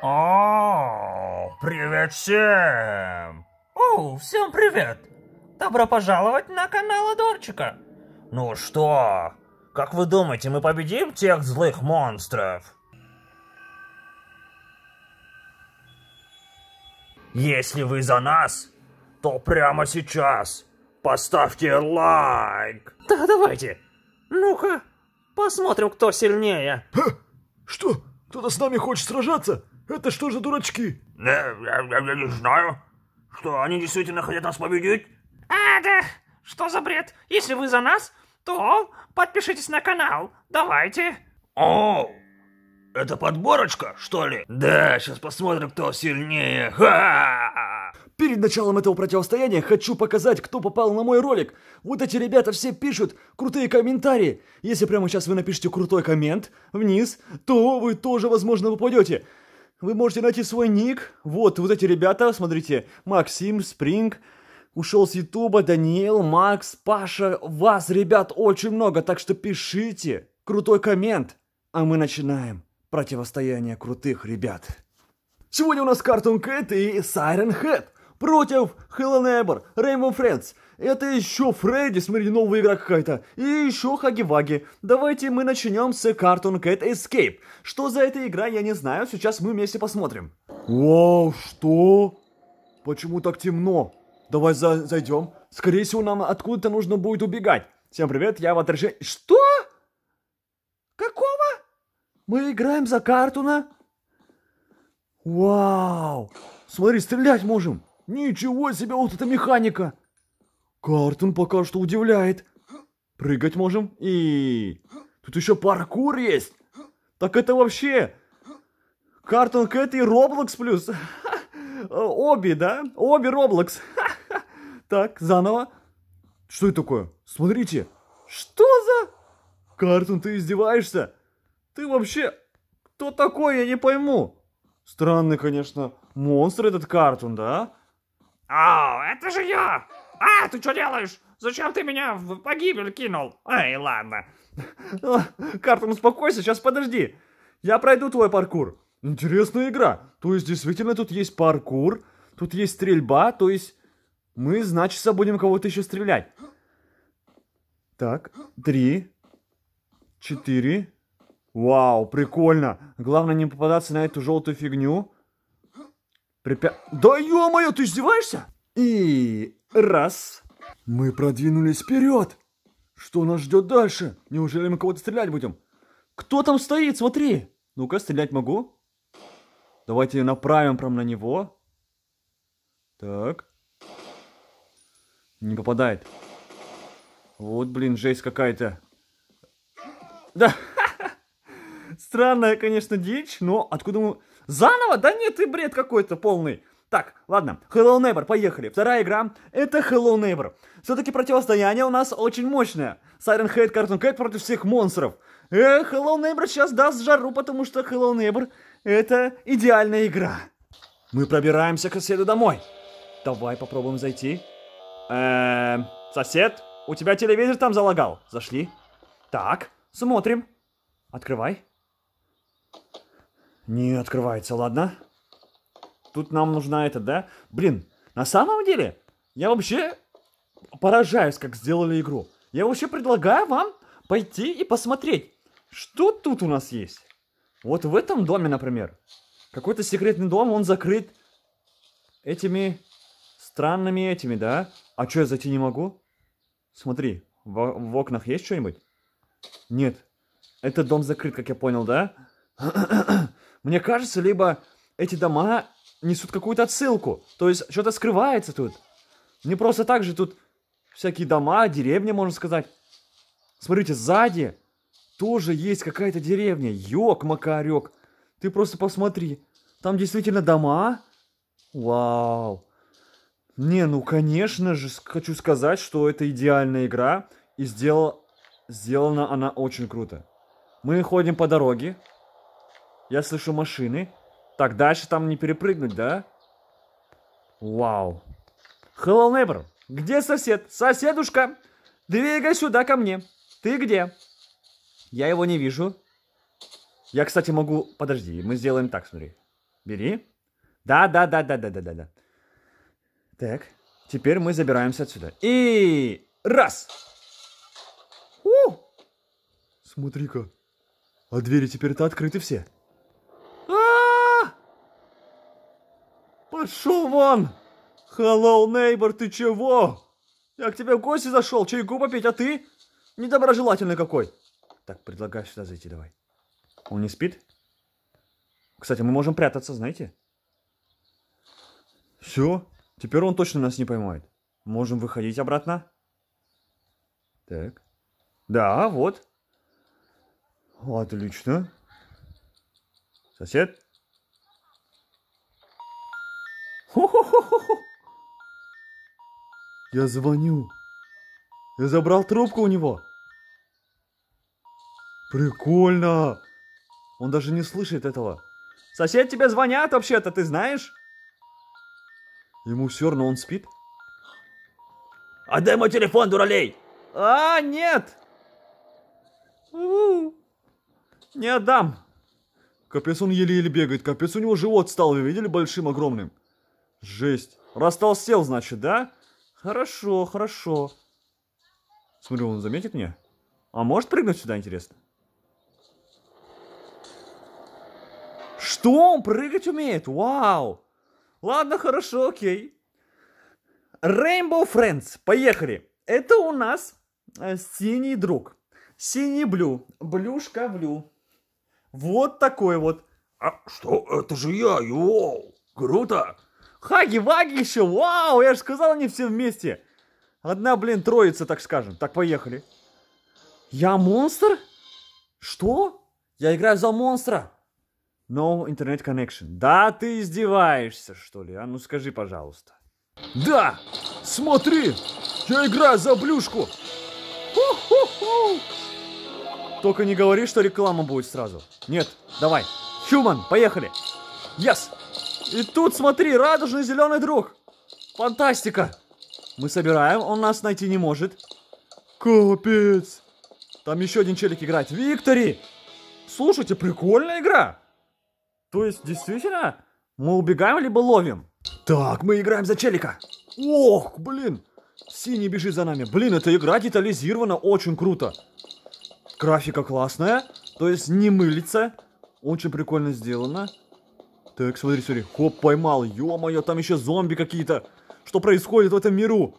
О, привет всем! О, всем привет! Добро пожаловать на канал Адорчика! Ну что, как вы думаете, мы победим тех злых монстров? Если вы за нас, то прямо сейчас поставьте лайк. Да, давайте. Ну-ка, посмотрим, кто сильнее. Ха! Что? Кто-то с нами хочет сражаться? Это что же дурачки? Я, я, я не знаю. Что, они действительно хотят нас победить? А, да. Что за бред? Если вы за нас, то подпишитесь на канал. Давайте. О, это подборочка, что ли? Да, сейчас посмотрим, кто сильнее. Ха! Перед началом этого противостояния хочу показать, кто попал на мой ролик. Вот эти ребята все пишут крутые комментарии. Если прямо сейчас вы напишите крутой коммент вниз, то вы тоже, возможно, попадете. Вы можете найти свой ник. Вот, вот эти ребята, смотрите, Максим, Спринг, ушел с Ютуба, Даниил, Макс, Паша. Вас, ребят, очень много, так что пишите. Крутой коммент. А мы начинаем противостояние крутых ребят. Сегодня у нас Cartoon Cat и Siren Head против Hello Neighbor, Rainbow Friends – это еще Фредди, смотри, новая игра какая-то. И еще Хаги-Ваги. Давайте мы начнем с Cartoon Cat Escape. Что за эта игра, я не знаю, сейчас мы вместе посмотрим. Вау, что? Почему так темно? Давай за зайдем. Скорее всего, нам откуда-то нужно будет убегать. Всем привет, я в отражении... Что? Какого? Мы играем за картуна? Вау! Смотри, стрелять можем! Ничего себе, вот эта механика! Картон пока что удивляет. Прыгать можем и... Тут еще паркур есть. Так это вообще... Картон Кэт и Роблокс плюс. Обе, да? Обе Роблокс. Так, заново. Что это такое? Смотрите. Что за... Картон, ты издеваешься? Ты вообще... Кто такой, я не пойму. Странный, конечно, монстр этот Картон, да? Ау, это же я! А, ты что делаешь? Зачем ты меня в погибель кинул? Эй, ладно. Картон, успокойся, сейчас подожди. Я пройду твой паркур. Интересная игра. То есть, действительно, тут есть паркур, тут есть стрельба, то есть мы, значит, будем кого-то еще стрелять. Так, три, четыре. Вау, прикольно. Главное не попадаться на эту желтую фигню. Припя... Да ё-моё, ты издеваешься? И Раз. Мы продвинулись вперед. Что нас ждет дальше? Неужели мы кого-то стрелять будем? Кто там стоит? Смотри. Ну-ка, стрелять могу. Давайте направим прям на него. Так. Не попадает. Вот, блин, жесть какая-то. Да. Странная, конечно, дичь, но откуда мы... Заново? Да нет, ты бред какой-то полный. Так, ладно, Hello Neighbor, поехали. Вторая игра — это Hello Neighbor. Все-таки противостояние у нас очень мощное. Siren Head, Cartoon Cat против всех монстров. Э, Hello Neighbor сейчас даст жару, потому что Hello Neighbor — это идеальная игра. Мы пробираемся к соседу домой. Давай попробуем зайти. Эм, сосед, у тебя телевизор там залагал. Зашли. Так, смотрим. Открывай. Не открывается, ладно. Тут нам нужна это, да? Блин, на самом деле, я вообще поражаюсь, как сделали игру. Я вообще предлагаю вам пойти и посмотреть, что тут у нас есть. Вот в этом доме, например. Какой-то секретный дом, он закрыт этими странными этими, да? А чё, я зайти не могу? Смотри, в, в окнах есть что-нибудь? Нет. Этот дом закрыт, как я понял, да? Мне кажется, либо эти дома несут какую-то отсылку. То есть что-то скрывается тут. Не просто так же тут всякие дома, деревни, можно сказать. Смотрите, сзади тоже есть какая-то деревня. Ёк, макарек. Ты просто посмотри. Там действительно дома. Вау. Не, ну конечно же, хочу сказать, что это идеальная игра. И сделал... сделана она очень круто. Мы ходим по дороге. Я слышу машины. Так, дальше там не перепрыгнуть, да? Вау. Hello, neighbor. Где сосед? Соседушка, двигай сюда ко мне. Ты где? Я его не вижу. Я, кстати, могу... Подожди, мы сделаем так, смотри. Бери. Да, да, да, да, да, да, да, да. Так, теперь мы забираемся отсюда. И раз. У! Смотри-ка. А двери теперь-то открыты все. Пошел вон! Hello, neighbor, ты чего? Я к тебе в гости зашел, чайку попить, а ты? Недоброжелательный какой. Так, предлагаю сюда зайти давай. Он не спит? Кстати, мы можем прятаться, знаете? Все, теперь он точно нас не поймает. Можем выходить обратно. Так. Да, вот. Отлично. Сосед? Хо-хо-хо-хо. Я звоню. Я забрал трубку у него. Прикольно. Он даже не слышит этого. Сосед тебе звонят вообще-то, ты знаешь? Ему все равно, он спит. Отдай мой телефон, дуралей! А, нет! Не отдам. Капец, он еле-еле бегает. Капец, у него живот стал, вы видели, большим, огромным. Жесть. Растолстел, значит, да? Хорошо, хорошо. Смотрю, он заметит меня? А может прыгнуть сюда, интересно? Что? Он прыгать умеет? Вау! Ладно, хорошо, окей. Rainbow Friends, поехали. Это у нас э, синий друг. Синий блю. Блюшка блю. Вот такой вот. А что? Это же я, йоу! Круто! Хаги-ваги еще, вау, я же сказал, они все вместе. Одна, блин, троица, так скажем. Так, поехали. Я монстр? Что? Я играю за монстра. No internet connection. Да ты издеваешься, что ли? А ну скажи, пожалуйста. Да! Смотри! Я играю за блюшку! Только не говори, что реклама будет сразу. Нет, давай. Human, поехали! Yes! И тут, смотри, радужный зеленый друг. Фантастика. Мы собираем, он нас найти не может. Капец. Там еще один челик играет. Виктори! Слушайте, прикольная игра. То есть, действительно, мы убегаем, либо ловим. Так, мы играем за челика. Ох, блин. Синий бежит за нами. Блин, эта игра детализирована очень круто. Графика классная. То есть, не мылится. Очень прикольно сделано. Так, смотри, смотри. Хоп, поймал. Ё-моё, там еще зомби какие-то. Что происходит в этом миру?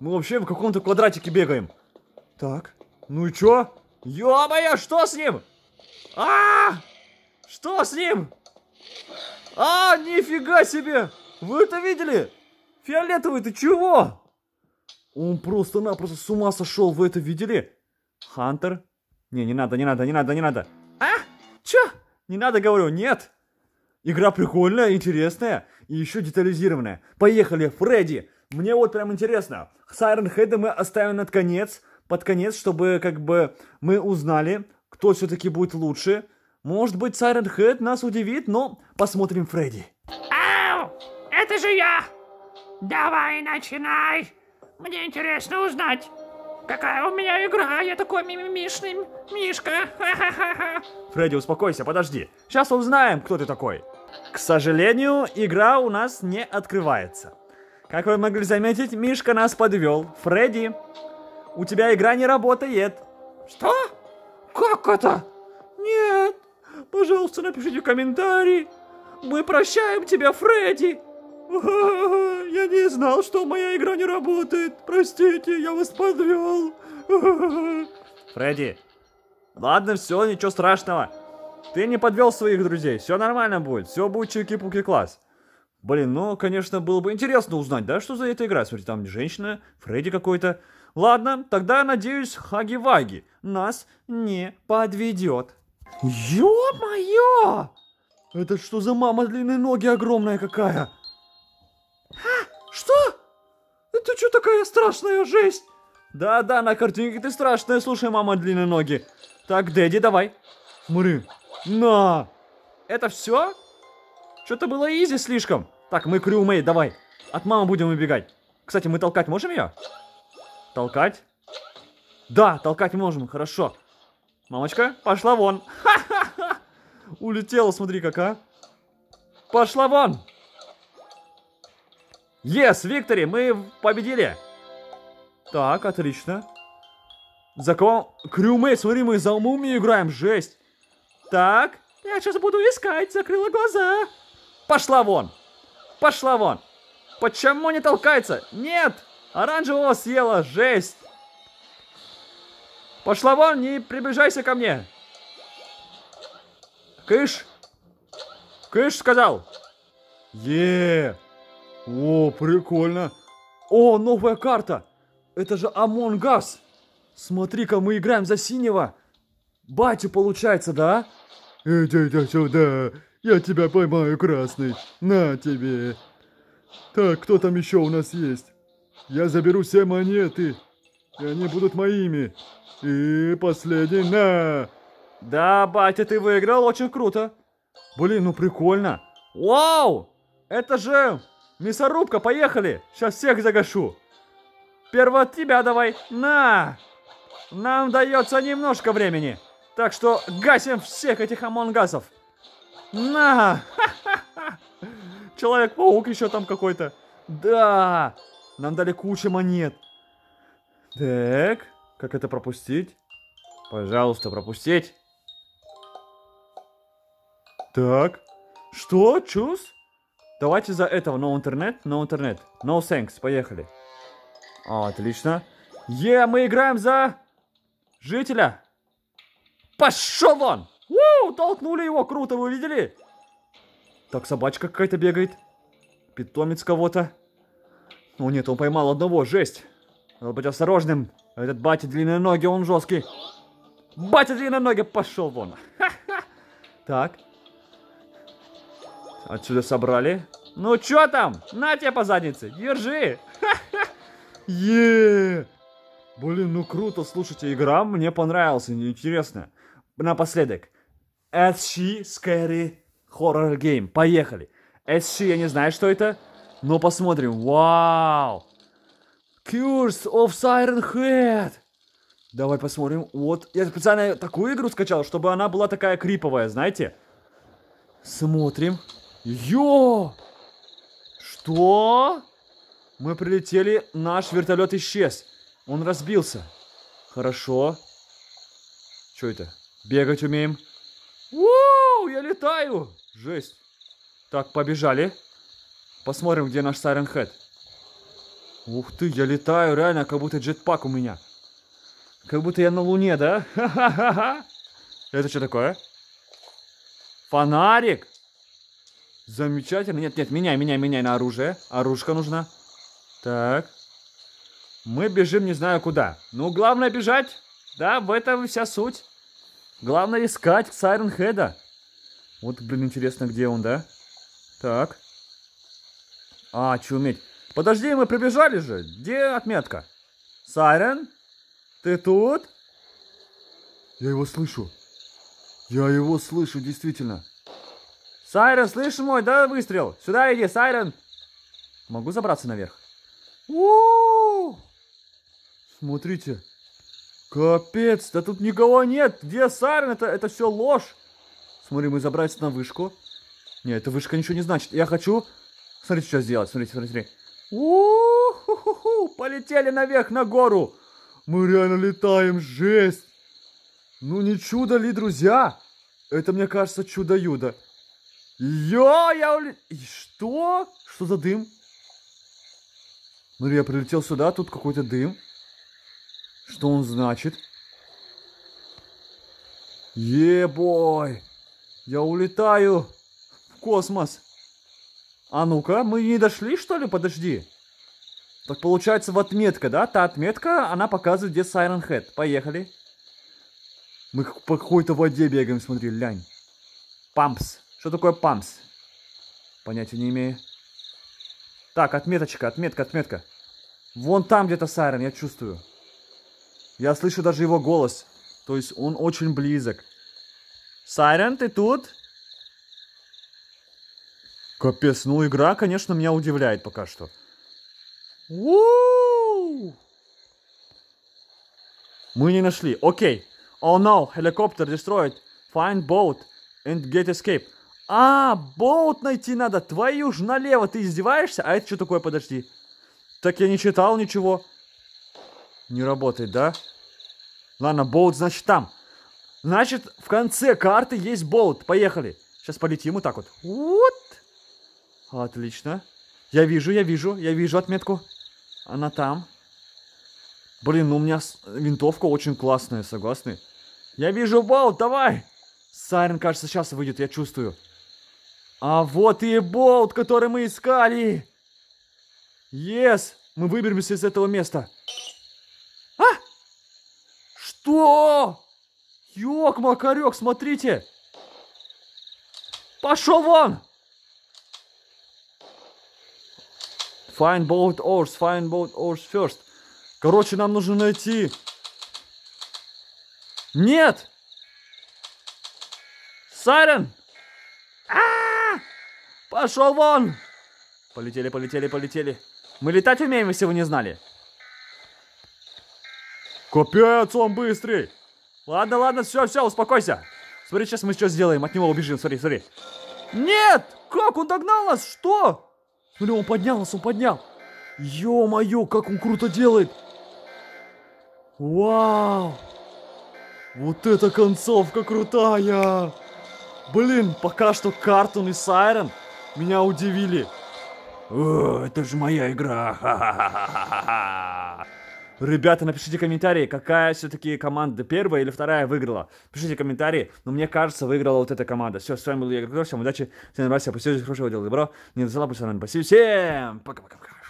Мы вообще в каком-то квадратике бегаем. Так. Ну и чё? Ё-моё, что с ним? а, -а, -а! Что с ним? А, нифига себе! Вы это видели? Фиолетовый, ты чего? Он просто-напросто с ума сошел, вы это видели? Хантер? Не, не надо, не надо, не надо, не надо. А? Чё? Не надо, говорю, нет. Игра прикольная, интересная и еще детализированная. Поехали, Фредди! Мне вот прям интересно. Сайрон Хеда мы оставим над конец, под конец, чтобы как бы мы узнали, кто все-таки будет лучше. Может быть, Сайрон Хед нас удивит, но посмотрим Фредди. Ау! Это же я! Давай, начинай! Мне интересно узнать, какая у меня игра, я такой мимимишный мишка. Фредди, успокойся, подожди. Сейчас узнаем, кто ты такой. К сожалению, игра у нас не открывается. Как вы могли заметить, Мишка нас подвел. Фредди, у тебя игра не работает. Что? Как это? Нет. Пожалуйста, напишите комментарий. Мы прощаем тебя, Фредди. Я не знал, что моя игра не работает. Простите, я вас подвел. Фредди. Ладно, все, ничего страшного. Ты не подвел своих друзей, все нормально будет, все будет чики-пуки класс. Блин, ну, конечно, было бы интересно узнать, да, что за эта игра. Смотри, там женщина, Фредди какой-то. Ладно, тогда, надеюсь, Хаги-Ваги нас не подведет. Ё-моё! Это что за мама длинные ноги огромная какая? А, что? Это что такая страшная жесть? Да-да, на картинке ты страшная, слушай, мама длинные ноги. Так, Дэдди, давай. Мры, на! Это все? Что-то было изи слишком. Так, мы крюмейт, давай. От мамы будем убегать. Кстати, мы толкать можем ее? Толкать? Да, толкать можем, хорошо. Мамочка, пошла вон. Улетела, смотри, какая. Пошла вон. Yes, Виктори, мы победили. Так, отлично. За кого? Крюмейт, смотри, мы за мумию играем, жесть. Так, я сейчас буду искать, закрыла глаза. Пошла вон! Пошла вон! Почему не толкается? Нет! Оранжевого съела, жесть! Пошла вон, не приближайся ко мне! Кыш! Кыш сказал! Е, -е, О, прикольно! О, новая карта! Это же Among Us! Смотри-ка, мы играем за синего! Батю получается, да? Иди-ка сюда, я тебя поймаю, красный. На тебе. Так, кто там еще у нас есть? Я заберу все монеты, и они будут моими. И последний на! Да, батя, ты выиграл, очень круто. Блин, ну прикольно. Вау! Это же мясорубка, поехали! Сейчас всех загашу. Перво от тебя давай. На! Нам дается немножко времени. Так что гасим всех этих амонгасов. На! Человек-паук еще там какой-то. Да! Нам дали кучу монет. Так, как это пропустить? Пожалуйста, пропустить. Так. Что? Чус? Давайте за этого. No интернет, no интернет. No thanks. Поехали. Отлично. Е, yeah, мы играем за жителя. Пошел вон! У, толкнули его круто, вы видели? Так собачка какая-то бегает. Питомец кого-то. О ну нет, он поймал одного, жесть. Надо быть осторожным. Этот батя длинные ноги, он жесткий. Батя длинные ноги, пошел вон. Ха -ха. Так. Отсюда собрали. Ну чё там? На тебе по заднице, держи. Е, -е, е Блин, ну круто, слушайте, игра мне понравилась, интересно напоследок. SC Scary Horror Game. Поехали. SC, я не знаю, что это, но посмотрим. Вау! Curse of Siren Head. Давай посмотрим. Вот, я специально такую игру скачал, чтобы она была такая криповая, знаете? Смотрим. Йо! Что? Мы прилетели, наш вертолет исчез. Он разбился. Хорошо. Что это? Бегать умеем. Уу, я летаю! Жесть. Так, побежали. Посмотрим, где наш Сайрен Хэт. Ух ты, я летаю, реально, как будто джетпак у меня. Как будто я на Луне, да? Ха-ха-ха-ха. Это что такое? Фонарик. Замечательно. Нет, нет, меняй, меняй, меняй на оружие. Оружка нужна. Так. Мы бежим не знаю куда. Ну, главное бежать. Да, в этом вся суть. Главное искать Сайрон Хеда. Вот, блин, интересно, где он, да? Так. А, чуметь. Подожди, мы прибежали же. Где отметка? Сайрен? Ты тут? Я его слышу. Я его слышу, действительно. Сайрен, слышишь мой, да, выстрел? Сюда иди, Сайрен. Могу забраться наверх? У -у -у! Смотрите, Капец, да тут никого нет. Где Сарин? Это, это все ложь. Смотри, мы забрались на вышку. Не, эта вышка ничего не значит. Я хочу... Смотрите, что сделать. Смотрите, смотрите, смотрите. у ху ху ху Полетели наверх на гору. Мы реально летаем. Жесть. Ну не чудо ли, друзья? Это, мне кажется, чудо-юдо. Йо, я улет... Что? Что за дым? Смотри, я прилетел сюда, тут какой-то дым. Что он значит? Ебой! Я улетаю в космос. А ну-ка, мы не дошли, что ли? Подожди. Так получается, в отметка, да? Та отметка, она показывает, где Сайрон Хэт. Поехали. Мы по какой-то воде бегаем, смотри, лянь. Пампс. Что такое пампс? Понятия не имею. Так, отметочка, отметка, отметка. Вон там где-то Сайрон, я чувствую. Я слышу даже его голос. То есть он очень близок. Сайрен, ты тут? Капец, ну игра, конечно, меня удивляет пока что. Уу! Мы не нашли. Окей. Oh no, helicopter destroyed. Find boat and get escape. А, болт найти надо. Твою ж налево, ты издеваешься? А это что такое, подожди? Так я не читал ничего. Не работает, да? Ладно, болт, значит, там. Значит, в конце карты есть болт. Поехали. Сейчас полетим вот так вот. Вот. Отлично. Я вижу, я вижу, я вижу отметку. Она там. Блин, ну у меня винтовка очень классная, согласны? Я вижу болт, давай! Сайрен, кажется, сейчас выйдет, я чувствую. А вот и болт, который мы искали! Yes! Мы выберемся из этого места. О! Ёк, макарек, смотрите! Пошел вон! Find both oars, find both oars first. Короче, нам нужно найти... Нет! Сайрен! А -а -а! Пошел вон! Полетели, полетели, полетели. Мы летать умеем, если вы не знали. Капец, он быстрый. Ладно, ладно, все, все, успокойся. Смотри, сейчас мы что сделаем, от него убежим, смотри, смотри. Нет! Как? Он догнал нас? Что? Смотри, он поднял нас, он поднял. Ё-моё, как он круто делает. Вау! Вот эта концовка крутая! Блин, пока что Картун и Сайрен меня удивили. О, это же моя игра. Ха-ха-ха-ха-ха. Ребята, напишите комментарии, какая все-таки команда первая или вторая выиграла. Пишите комментарии, но ну, мне кажется, выиграла вот эта команда. Все, с вами был Игорь всем удачи, всем нравится, спасибо, хорошего дела, добро. Не забыла, Спасибо всем, пока-пока-пока.